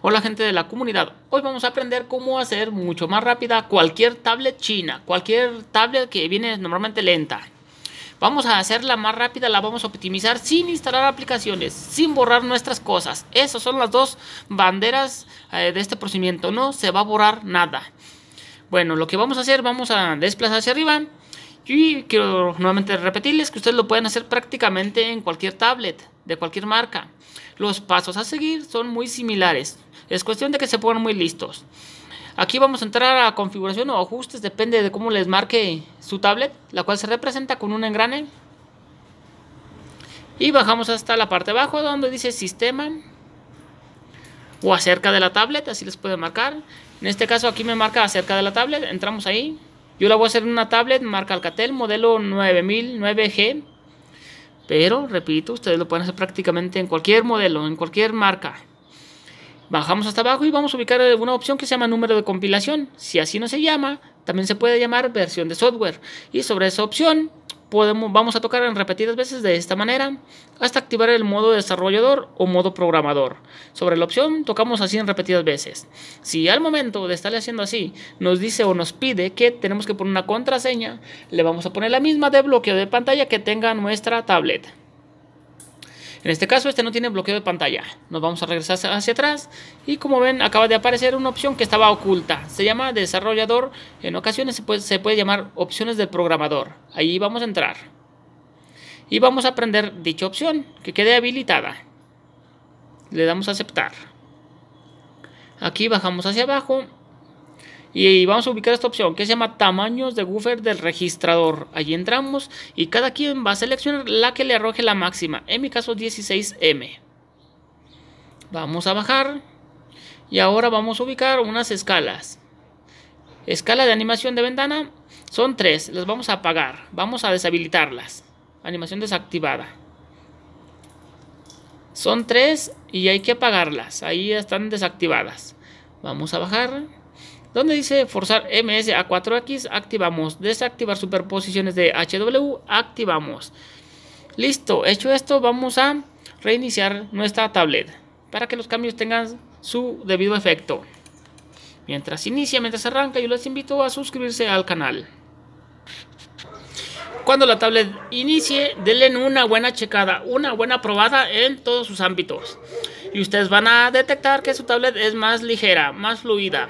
Hola gente de la comunidad, hoy vamos a aprender cómo hacer mucho más rápida cualquier tablet china, cualquier tablet que viene normalmente lenta. Vamos a hacerla más rápida, la vamos a optimizar sin instalar aplicaciones, sin borrar nuestras cosas. Esas son las dos banderas eh, de este procedimiento, no se va a borrar nada. Bueno, lo que vamos a hacer, vamos a desplazar hacia arriba y quiero nuevamente repetirles que ustedes lo pueden hacer prácticamente en cualquier tablet de cualquier marca. Los pasos a seguir son muy similares. Es cuestión de que se pongan muy listos. Aquí vamos a entrar a configuración o ajustes, depende de cómo les marque su tablet, la cual se representa con un engrane. Y bajamos hasta la parte de abajo donde dice sistema o acerca de la tablet, así les puede marcar. En este caso aquí me marca acerca de la tablet, entramos ahí. Yo la voy a hacer en una tablet marca Alcatel modelo 9009G. Pero, repito, ustedes lo pueden hacer prácticamente en cualquier modelo, en cualquier marca. Bajamos hasta abajo y vamos a ubicar una opción que se llama número de compilación. Si así no se llama, también se puede llamar versión de software. Y sobre esa opción podemos, vamos a tocar en repetidas veces de esta manera hasta activar el modo desarrollador o modo programador. Sobre la opción tocamos así en repetidas veces. Si al momento de estarle haciendo así nos dice o nos pide que tenemos que poner una contraseña, le vamos a poner la misma de bloqueo de pantalla que tenga nuestra tablet en este caso este no tiene bloqueo de pantalla. Nos vamos a regresar hacia atrás y como ven acaba de aparecer una opción que estaba oculta. Se llama desarrollador. En ocasiones se puede, llamar opciones del programador. Ahí vamos a entrar. Y vamos a aprender dicha opción que quede habilitada. Le damos a aceptar. Aquí bajamos hacia abajo y vamos a ubicar esta opción que se llama tamaños de buffer del registrador. Allí entramos y cada quien va a seleccionar la que le arroje la máxima. En mi caso 16M. Vamos a bajar y ahora vamos a ubicar unas escalas. Escala de animación de ventana son tres, las vamos a apagar, vamos a deshabilitarlas. Animación desactivada. Son tres y hay que apagarlas, ahí están desactivadas. Vamos a bajar donde dice forzar MS a 4X, activamos, desactivar superposiciones de HW, activamos. Listo, hecho esto, vamos a reiniciar nuestra tablet para que los cambios tengan su debido efecto. Mientras inicia, mientras arranca, yo les invito a suscribirse al canal. Cuando la tablet inicie, denle una buena checada, una buena probada en todos sus ámbitos. Y ustedes van a detectar que su tablet es más ligera, más fluida.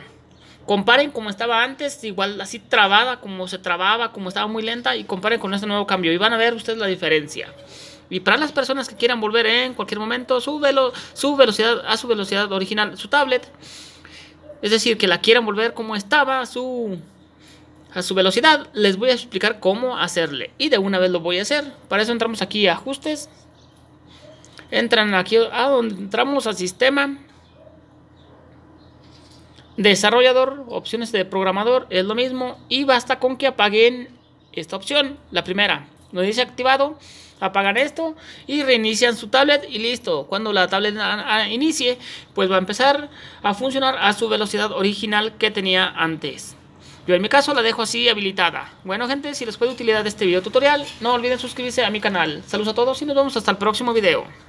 Comparen como estaba antes, igual así trabada, como se trababa, como estaba muy lenta, y comparen con este nuevo cambio. Y van a ver ustedes la diferencia. Y para las personas que quieran volver en cualquier momento su, su velocidad a su velocidad original, su tablet. Es decir, que la quieran volver como estaba, su a su velocidad, les voy a explicar cómo hacerle. Y de una vez lo voy a hacer. Para eso entramos aquí a ajustes. Entran aquí a donde entramos al sistema. Desarrollador, opciones de programador, es lo mismo. Y basta con que apaguen esta opción, la primera. no dice activado, apagan esto y reinician su tablet y listo. Cuando la tablet inicie, pues va a empezar a funcionar a su velocidad original que tenía antes. Yo en mi caso la dejo así habilitada. Bueno gente, si les fue de utilidad este video tutorial, no olviden suscribirse a mi canal. Saludos a todos y nos vemos hasta el próximo video.